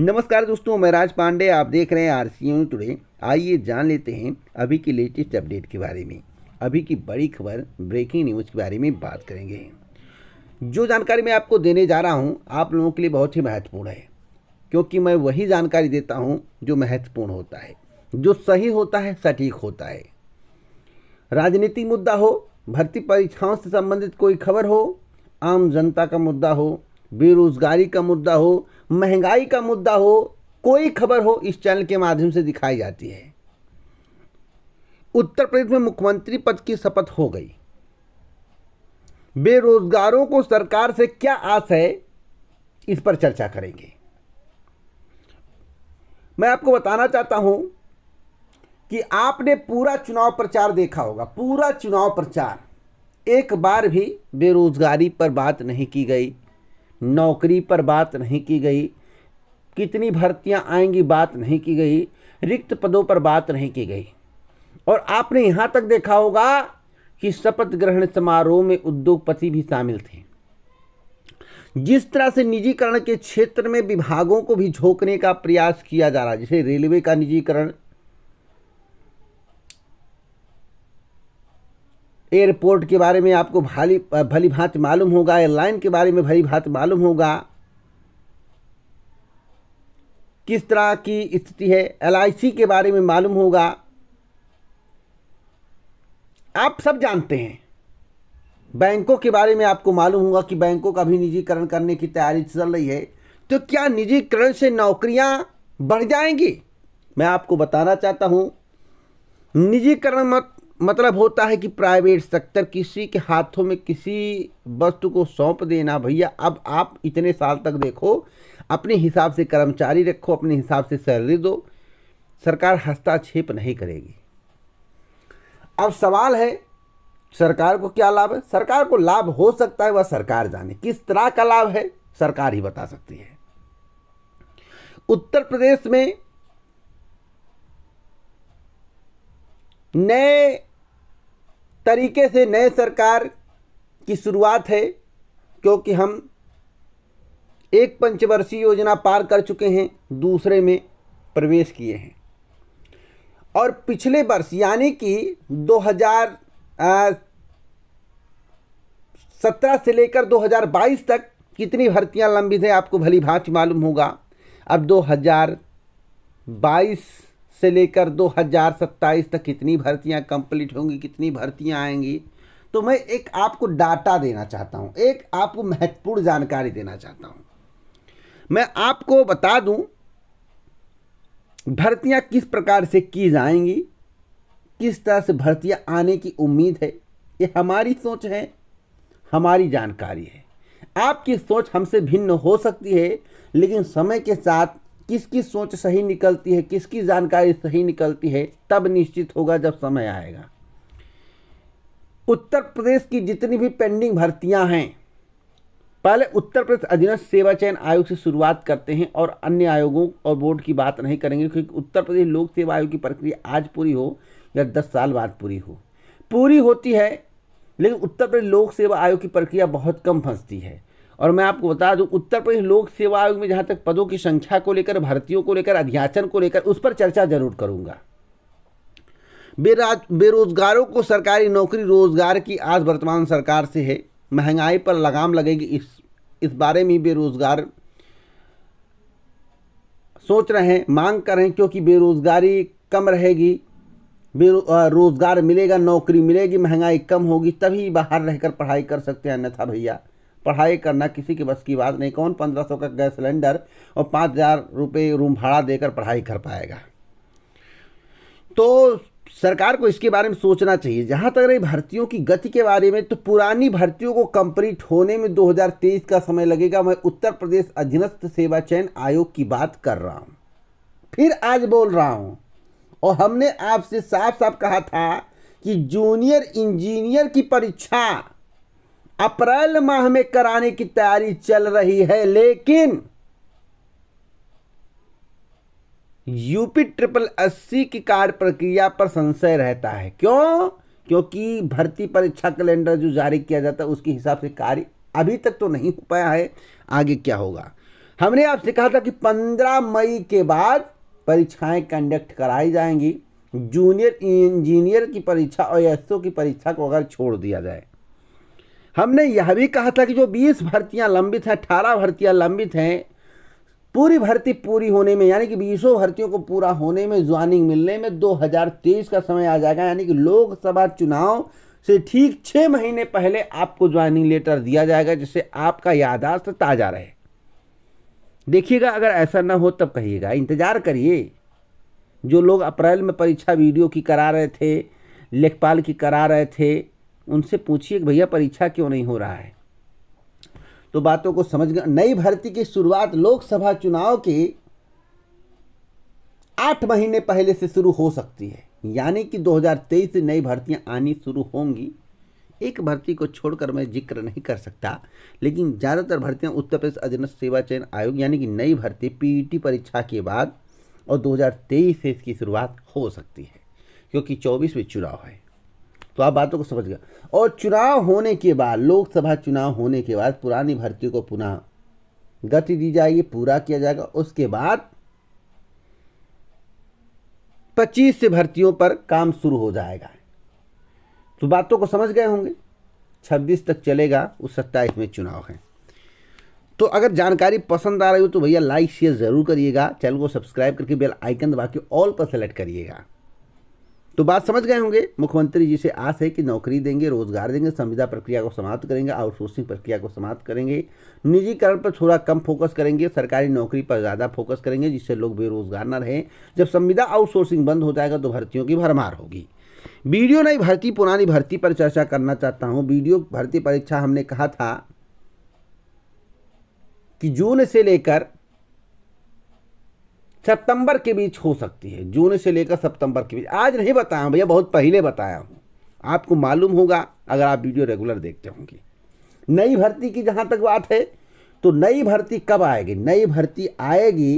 नमस्कार दोस्तों मैं राज पांडे आप देख रहे हैं आर सी टुडे आइए जान लेते हैं अभी की लेटेस्ट अपडेट के बारे में अभी की बड़ी खबर ब्रेकिंग न्यूज़ के बारे में बात करेंगे जो जानकारी मैं आपको देने जा रहा हूँ आप लोगों के लिए बहुत ही महत्वपूर्ण है क्योंकि मैं वही जानकारी देता हूँ जो महत्वपूर्ण होता है जो सही होता है सटीक होता है राजनीतिक मुद्दा हो भर्ती परीक्षाओं से संबंधित कोई खबर हो आम जनता का मुद्दा हो बेरोजगारी का मुद्दा हो महंगाई का मुद्दा हो कोई खबर हो इस चैनल के माध्यम से दिखाई जाती है उत्तर प्रदेश में मुख्यमंत्री पद की शपथ हो गई बेरोजगारों को सरकार से क्या आस है इस पर चर्चा करेंगे मैं आपको बताना चाहता हूं कि आपने पूरा चुनाव प्रचार देखा होगा पूरा चुनाव प्रचार एक बार भी बेरोजगारी पर बात नहीं की गई नौकरी पर बात नहीं की गई कितनी भर्तियां आएंगी बात नहीं की गई रिक्त पदों पर बात नहीं की गई और आपने यहाँ तक देखा होगा कि शपथ ग्रहण समारोह में उद्योगपति भी शामिल थे जिस तरह से निजीकरण के क्षेत्र में विभागों को भी झोंकने का प्रयास किया जा रहा है जैसे रेलवे का निजीकरण एयरपोर्ट के बारे में आपको भाली भली भांत मालूम होगा एयरलाइन के बारे में भली भांत मालूम होगा किस तरह की स्थिति है एल के बारे में मालूम होगा आप सब जानते हैं बैंकों के बारे में आपको मालूम होगा कि बैंकों का भी निजीकरण करने की तैयारी चल रही है तो क्या निजीकरण से नौकरियां बढ़ जाएंगी मैं आपको बताना चाहता हूं निजीकरण मत मतलब होता है कि प्राइवेट सेक्टर किसी के हाथों में किसी वस्तु को सौंप देना भैया अब आप इतने साल तक देखो अपने हिसाब से कर्मचारी रखो अपने हिसाब से सैलरी दो सरकार हस्ताक्षेप नहीं करेगी अब सवाल है सरकार को क्या लाभ है सरकार को लाभ हो सकता है वह सरकार जाने किस तरह का लाभ है सरकार ही बता सकती है उत्तर प्रदेश में नए तरीके से नए सरकार की शुरुआत है क्योंकि हम एक पंचवर्षीय योजना पार कर चुके हैं दूसरे में प्रवेश किए हैं और पिछले वर्ष यानी कि 2017 से लेकर 2022 तक कितनी भर्तियां लंबित हैं आपको भली भांति मालूम होगा अब 2022 से लेकर 2027 तक कितनी भर्तियां कंप्लीट होंगी कितनी भर्तियां आएंगी तो मैं एक आपको डाटा देना चाहता हूं एक आपको महत्वपूर्ण जानकारी देना चाहता हूं मैं आपको बता दूं भर्तियां किस प्रकार से की जाएंगी किस तरह से भर्तियां आने की उम्मीद है ये हमारी सोच है हमारी जानकारी है आपकी सोच हमसे भिन्न हो सकती है लेकिन समय के साथ किसकी सोच सही निकलती है किसकी जानकारी सही निकलती है तब निश्चित होगा जब समय आएगा उत्तर प्रदेश की जितनी भी पेंडिंग भर्तियां हैं पहले उत्तर प्रदेश अधीनस्थ सेवा चयन आयोग से शुरुआत करते हैं और अन्य आयोगों और बोर्ड की बात नहीं करेंगे क्योंकि उत्तर प्रदेश लोक सेवा आयोग की प्रक्रिया आज पूरी हो या दस साल बाद पूरी हो पूरी होती है लेकिन उत्तर प्रदेश लोक सेवा आयोग की प्रक्रिया बहुत कम फंसती है और मैं आपको बता दूं उत्तर प्रदेश लोक सेवा आयोग में जहाँ तक पदों की संख्या को लेकर भर्तियों को लेकर अध्याचन को लेकर उस पर चर्चा जरूर करूँगा बेराज बेरोजगारों को सरकारी नौकरी रोजगार की आज वर्तमान सरकार से है महंगाई पर लगाम लगेगी इस इस बारे में बेरोजगार सोच रहे हैं मांग कर रहे हैं क्योंकि बेरोजगारी कम रहेगी बेरो रोज़गार मिलेगा नौकरी मिलेगी महंगाई कम होगी तभी बाहर रहकर पढ़ाई कर सकते हैं अन्यथा भैया पढ़ाई करना किसी के बस की बात नहीं कौन पंद्रह सौ का गैस सिलेंडर और पाँच हज़ार रुपये रूम भाड़ा देकर पढ़ाई कर पाएगा तो सरकार को इसके बारे में सोचना चाहिए जहाँ तक रही भर्तियों की गति के बारे में तो पुरानी भर्तियों को कंप्लीट होने में 2023 का समय लगेगा मैं उत्तर प्रदेश अधीनस्थ सेवा चयन आयोग की बात कर रहा हूँ फिर आज बोल रहा हूँ और हमने आपसे साफ साफ कहा था कि जूनियर इंजीनियर की परीक्षा अप्रैल माह में कराने की तैयारी चल रही है लेकिन यूपी ट्रिपल अस्सी की कार्य प्रक्रिया पर संशय रहता है क्यों क्योंकि भर्ती परीक्षा कैलेंडर जो जारी किया जाता है उसके हिसाब से कार्य अभी तक तो नहीं हो पाया है आगे क्या होगा हमने आपसे कहा था कि 15 मई के बाद परीक्षाएं कंडक्ट कराई जाएंगी जूनियर इंजीनियर की परीक्षा और एसओ की परीक्षा को अगर छोड़ दिया जाए हमने यह भी कहा था कि जो 20 भर्तियां लंबित हैं अठारह भर्तियां लंबित हैं पूरी भर्ती पूरी होने में यानी कि बीसों भर्तियों को पूरा होने में ज्वाइनिंग मिलने में 2023 का समय आ जाएगा यानी कि लोकसभा चुनाव से ठीक छः महीने पहले आपको ज्वाइनिंग लेटर दिया जाएगा जिससे आपका यादाश्त ताज़ा रहे देखिएगा अगर ऐसा ना हो तब कहिएगा इंतज़ार करिए जो लोग अप्रैल में परीक्षा वीडियो की करा रहे थे लेखपाल की करा रहे थे उनसे पूछिए कि भैया परीक्षा क्यों नहीं हो रहा है तो बातों को समझ गए नई भर्ती की शुरुआत लोकसभा चुनाव के आठ महीने पहले से शुरू हो सकती है यानी कि 2023 से नई भर्तियां आनी शुरू होंगी एक भर्ती को छोड़कर मैं जिक्र नहीं कर सकता लेकिन ज़्यादातर भर्तियां उत्तर प्रदेश अधीनस्थ सेवा चयन आयोग यानी कि नई भर्ती पीईटी परीक्षा के बाद और 2023 से इसकी शुरुआत हो सकती है क्योंकि 24 में चुनाव है तो आप बातों को समझ गए और चुनाव होने के बाद लोकसभा चुनाव होने के बाद पुरानी भर्ती को पुनः गति दी जाएगी पूरा किया जाएगा उसके बाद 25 से भर्तियों पर काम शुरू हो जाएगा तो बातों को समझ गए होंगे 26 तक चलेगा उस सत्ताईस में चुनाव है तो अगर जानकारी पसंद आ रही हो तो भैया लाइक शेयर ज़रूर करिएगा चैनल को सब्सक्राइब करके बेल आइकन दबा के ऑल पर सेलेक्ट करिएगा तो बात समझ गए होंगे मुख्यमंत्री जी से आस है कि नौकरी देंगे रोजगार देंगे संविदा प्रक्रिया को समाप्त करेंगे आउटसोर्सिंग प्रक्रिया को समाप्त करेंगे निजीकरण पर थोड़ा कम फोकस करेंगे सरकारी नौकरी पर ज़्यादा फोकस करेंगे जिससे लोग बेरोजगार न रहें जब संविदा आउटसोर्सिंग बंद हो जाएगा तो भर्तियों की भरमार होगी वीडियो नई भर्ती पुरानी भर्ती पर चर्चा करना चाहता हूँ वीडियो भर्ती परीक्षा हमने कहा था कि जून से लेकर सितंबर के बीच हो सकती है जून से लेकर सितंबर के बीच आज नहीं बताया भैया बहुत पहले बताया हूँ आपको मालूम होगा अगर आप वीडियो रेगुलर देखते होंगे नई भर्ती की जहाँ तक बात है तो नई भर्ती कब आएगी नई भर्ती आएगी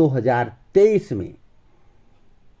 2023 में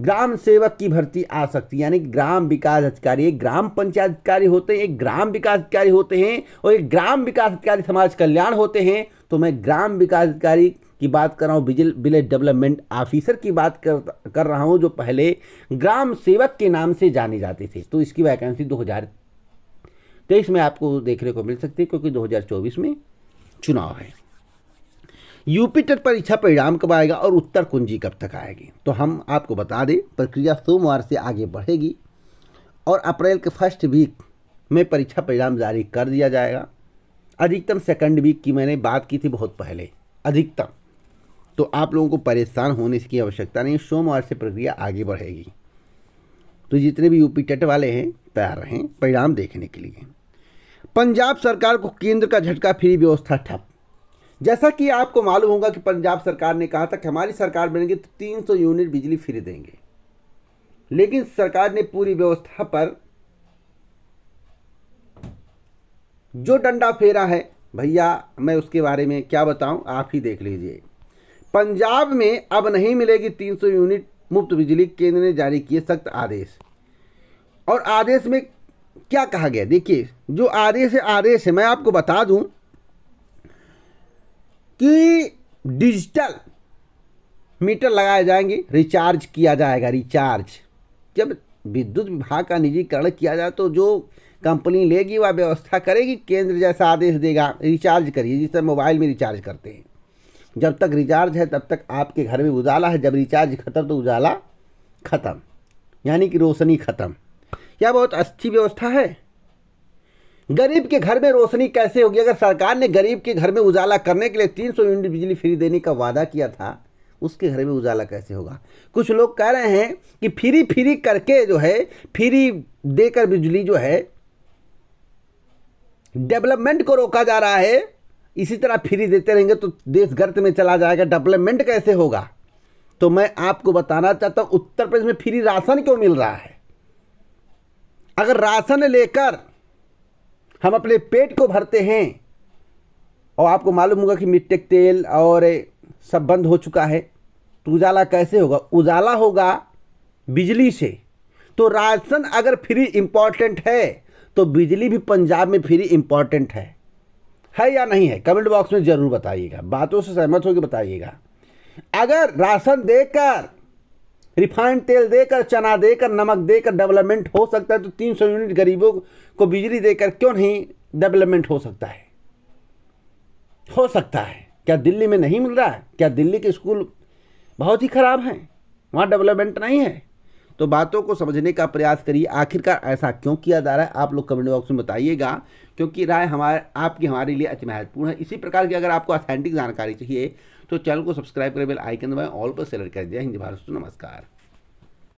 ग्राम सेवक की भर्ती आ सकती है यानी ग्राम विकास अधिकारी एक ग्राम पंचायत अधिकारी होते हैं एक ग्राम विकास अधिकारी होते हैं और एक ग्राम विकास अधिकारी समाज कल्याण होते हैं तो मैं ग्राम विकास अधिकारी की बात कर रहा हूँ विलेज डेवलपमेंट ऑफिसर की बात कर कर रहा हूँ जो पहले ग्राम सेवक के नाम से जाने जाते थे तो इसकी वैकेंसी दो हज़ार तेईस में आपको देखने को मिल सकती है क्योंकि दो हज़ार चौबीस में चुनाव है यूपी परीक्षा परिणाम कब आएगा और उत्तर कुंजी कब तक आएगी तो हम आपको बता दें प्रक्रिया सोमवार से आगे बढ़ेगी और अप्रैल के फर्स्ट वीक में परीक्षा परिणाम जारी कर दिया जाएगा अधिकतम सेकंड वीक की मैंने बात की थी बहुत पहले अधिकतम तो आप लोगों को परेशान होने की आवश्यकता नहीं सोमवार से प्रक्रिया आगे बढ़ेगी तो जितने भी यूपी टेट वाले हैं तैयार रहें परिणाम देखने के लिए पंजाब सरकार को केंद्र का झटका फ्री व्यवस्था ठप जैसा कि आपको मालूम होगा कि पंजाब सरकार ने कहा था कि हमारी सरकार बनेगी तो तीन सौ यूनिट बिजली फ्री देंगे लेकिन सरकार ने पूरी व्यवस्था पर जो डंडा फेरा है भैया मैं उसके बारे में क्या बताऊं आप ही देख लीजिए पंजाब में अब नहीं मिलेगी 300 यूनिट मुफ्त बिजली केंद्र ने जारी किए सख्त आदेश और आदेश में क्या कहा गया देखिए जो आदेश है आदेश है मैं आपको बता दूं कि डिजिटल मीटर लगाए जाएंगे रिचार्ज किया जाएगा रिचार्ज जब विद्युत विभाग का निजीकरण किया जाए तो जो कंपनी लेगी वह व्यवस्था करेगी केंद्र जैसा आदेश देगा रिचार्ज करिए जिस तरह मोबाइल में रिचार्ज करते हैं जब तक रिचार्ज है तब तक आपके घर में उजाला है जब रिचार्ज खत्म तो उजाला खत्म यानी कि रोशनी खत्म यह बहुत अच्छी व्यवस्था है गरीब के घर में रोशनी कैसे होगी अगर सरकार ने गरीब के घर में उजाला करने के लिए तीन सौ यूनिट बिजली फ्री देने का वादा किया था उसके घर में उजाला कैसे होगा कुछ लोग कह रहे हैं कि फ्री फ्री करके जो है फ्री देकर बिजली जो है डेवलपमेंट को रोका जा रहा है इसी तरह फ्री देते रहेंगे तो देश गर्त में चला जाएगा डेवलपमेंट कैसे होगा तो मैं आपको बताना चाहता हूँ उत्तर प्रदेश में फ्री राशन क्यों मिल रहा है अगर राशन लेकर हम अपने पेट को भरते हैं और आपको मालूम होगा कि मिट्टी तेल और सब बंद हो चुका है तो उजाला कैसे होगा उजाला होगा बिजली से तो राशन अगर फ्री इम्पॉर्टेंट है तो बिजली भी पंजाब में फ्री इम्पॉर्टेंट है है या नहीं है कमेंट बॉक्स में ज़रूर बताइएगा बातों से सहमत होकर बताइएगा अगर राशन देकर रिफाइंड तेल देकर चना देकर नमक देकर डेवलपमेंट हो सकता है तो 300 यूनिट गरीबों को बिजली देकर क्यों नहीं डेवलपमेंट हो सकता है हो सकता है क्या दिल्ली में नहीं मिल रहा है क्या दिल्ली के स्कूल बहुत ही ख़राब हैं वहाँ डेवलपमेंट नहीं है तो बातों को समझने का प्रयास करिए आखिरकार ऐसा क्यों किया जा रहा है आप लोग कमेंट बॉक्स में बताइएगा क्योंकि राय हमारे आपकी हमारे लिए अति महत्वपूर्ण है इसी प्रकार की अगर आपको ऑथेंटिक जानकारी चाहिए तो चैनल को सब्सक्राइब करें बेल आइकन दबाएं ऑल पर सेलेक्ट कर दिया हिंदी भारत नमस्कार